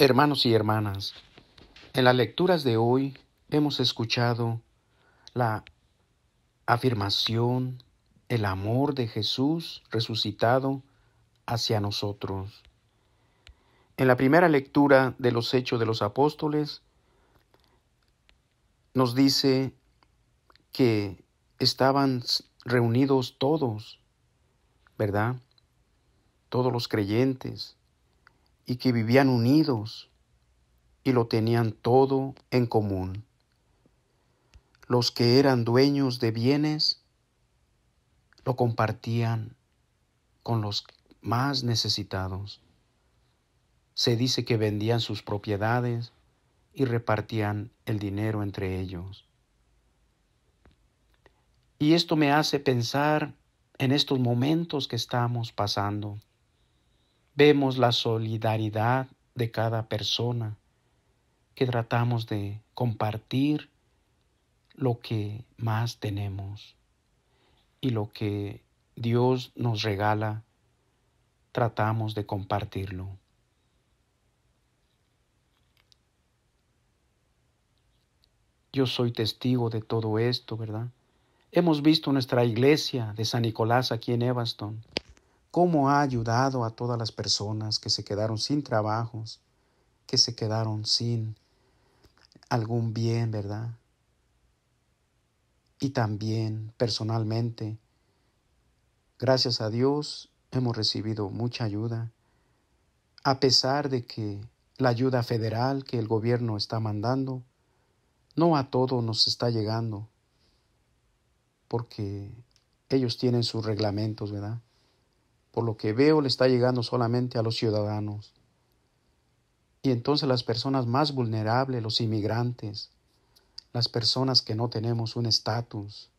Hermanos y hermanas, en las lecturas de hoy hemos escuchado la afirmación, el amor de Jesús resucitado hacia nosotros. En la primera lectura de los Hechos de los Apóstoles nos dice que estaban reunidos todos, ¿verdad? Todos los creyentes y que vivían unidos y lo tenían todo en común. Los que eran dueños de bienes lo compartían con los más necesitados. Se dice que vendían sus propiedades y repartían el dinero entre ellos. Y esto me hace pensar en estos momentos que estamos pasando Vemos la solidaridad de cada persona que tratamos de compartir lo que más tenemos y lo que Dios nos regala, tratamos de compartirlo. Yo soy testigo de todo esto, ¿verdad? Hemos visto nuestra iglesia de San Nicolás aquí en Evanston, cómo ha ayudado a todas las personas que se quedaron sin trabajos, que se quedaron sin algún bien, ¿verdad? Y también personalmente, gracias a Dios hemos recibido mucha ayuda, a pesar de que la ayuda federal que el gobierno está mandando, no a todo nos está llegando, porque ellos tienen sus reglamentos, ¿verdad? por lo que veo le está llegando solamente a los ciudadanos. Y entonces las personas más vulnerables, los inmigrantes, las personas que no tenemos un estatus,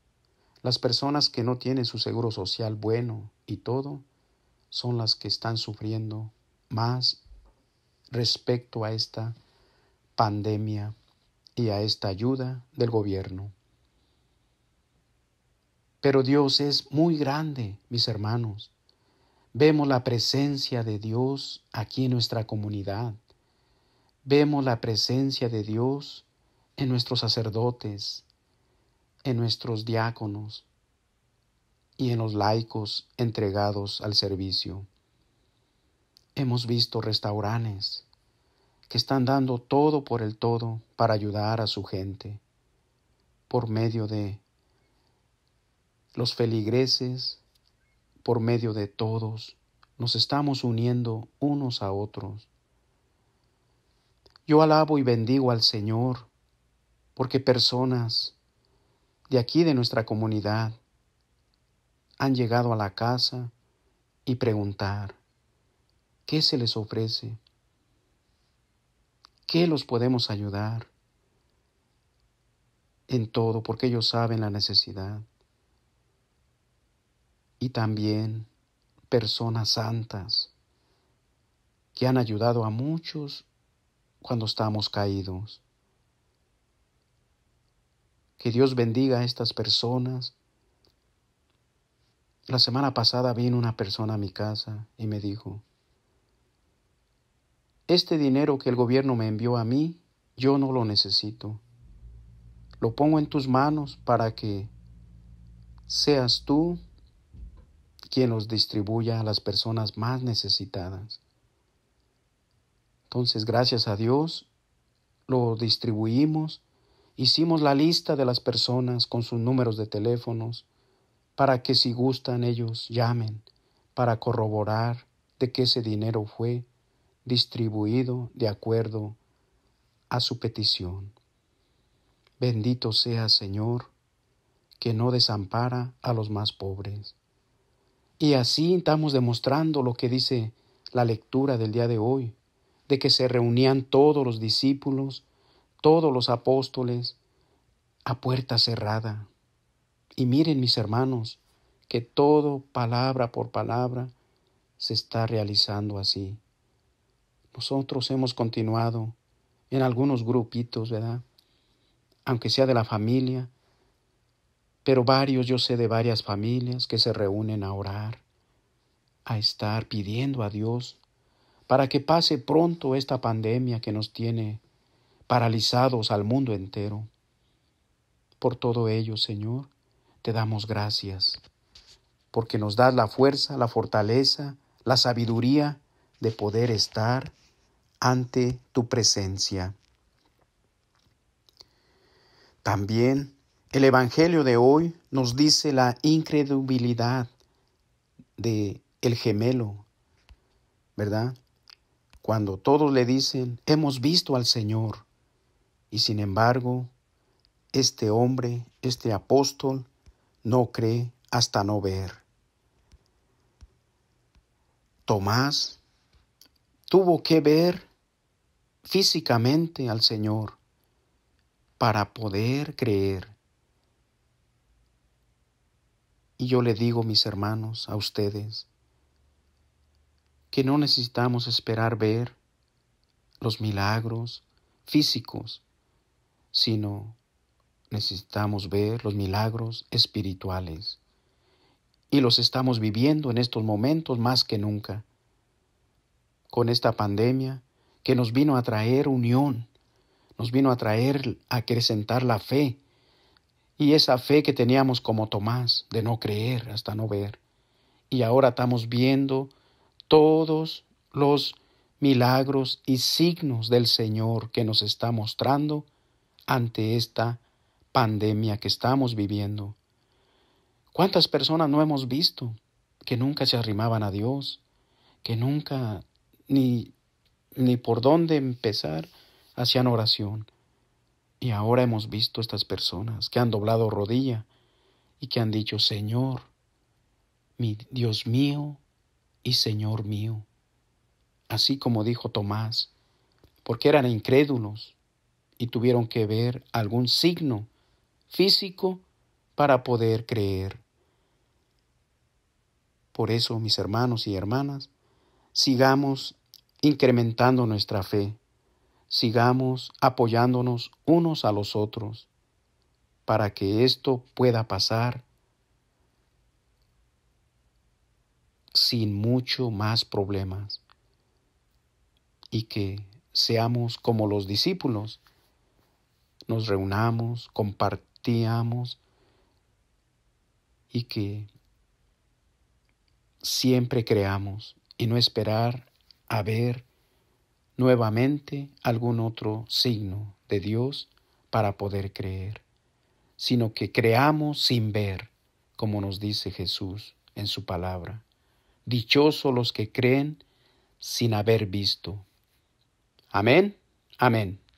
las personas que no tienen su seguro social bueno y todo, son las que están sufriendo más respecto a esta pandemia y a esta ayuda del gobierno. Pero Dios es muy grande, mis hermanos. Vemos la presencia de Dios aquí en nuestra comunidad. Vemos la presencia de Dios en nuestros sacerdotes, en nuestros diáconos y en los laicos entregados al servicio. Hemos visto restaurantes que están dando todo por el todo para ayudar a su gente por medio de los feligreses por medio de todos nos estamos uniendo unos a otros. Yo alabo y bendigo al Señor, porque personas de aquí de nuestra comunidad han llegado a la casa y preguntar, ¿qué se les ofrece? ¿Qué los podemos ayudar? En todo, porque ellos saben la necesidad y también personas santas que han ayudado a muchos cuando estamos caídos. Que Dios bendiga a estas personas. La semana pasada vino una persona a mi casa y me dijo, este dinero que el gobierno me envió a mí, yo no lo necesito. Lo pongo en tus manos para que seas tú quien los distribuya a las personas más necesitadas. Entonces, gracias a Dios, lo distribuimos, hicimos la lista de las personas con sus números de teléfonos, para que si gustan ellos llamen, para corroborar de que ese dinero fue distribuido de acuerdo a su petición. Bendito sea, Señor, que no desampara a los más pobres. Y así estamos demostrando lo que dice la lectura del día de hoy, de que se reunían todos los discípulos, todos los apóstoles, a puerta cerrada. Y miren mis hermanos, que todo palabra por palabra se está realizando así. Nosotros hemos continuado en algunos grupitos, ¿verdad? Aunque sea de la familia, pero varios yo sé de varias familias que se reúnen a orar, a estar pidiendo a Dios para que pase pronto esta pandemia que nos tiene paralizados al mundo entero. Por todo ello, Señor, te damos gracias, porque nos das la fuerza, la fortaleza, la sabiduría de poder estar ante tu presencia. También el Evangelio de hoy nos dice la incredulidad de el gemelo, ¿verdad? Cuando todos le dicen, hemos visto al Señor, y sin embargo, este hombre, este apóstol, no cree hasta no ver. Tomás tuvo que ver físicamente al Señor para poder creer y yo le digo, mis hermanos, a ustedes, que no necesitamos esperar ver los milagros físicos, sino necesitamos ver los milagros espirituales. Y los estamos viviendo en estos momentos más que nunca. Con esta pandemia que nos vino a traer unión, nos vino a traer, a acrecentar la fe, y esa fe que teníamos como Tomás de no creer hasta no ver. Y ahora estamos viendo todos los milagros y signos del Señor que nos está mostrando ante esta pandemia que estamos viviendo. ¿Cuántas personas no hemos visto que nunca se arrimaban a Dios, que nunca ni, ni por dónde empezar hacían oración? Y ahora hemos visto estas personas que han doblado rodilla y que han dicho, Señor, mi Dios mío y Señor mío. Así como dijo Tomás, porque eran incrédulos y tuvieron que ver algún signo físico para poder creer. Por eso, mis hermanos y hermanas, sigamos incrementando nuestra fe, sigamos apoyándonos unos a los otros para que esto pueda pasar sin mucho más problemas y que seamos como los discípulos, nos reunamos, compartíamos y que siempre creamos y no esperar a ver nuevamente algún otro signo de Dios para poder creer, sino que creamos sin ver, como nos dice Jesús en su palabra. Dichosos los que creen sin haber visto. Amén, amén.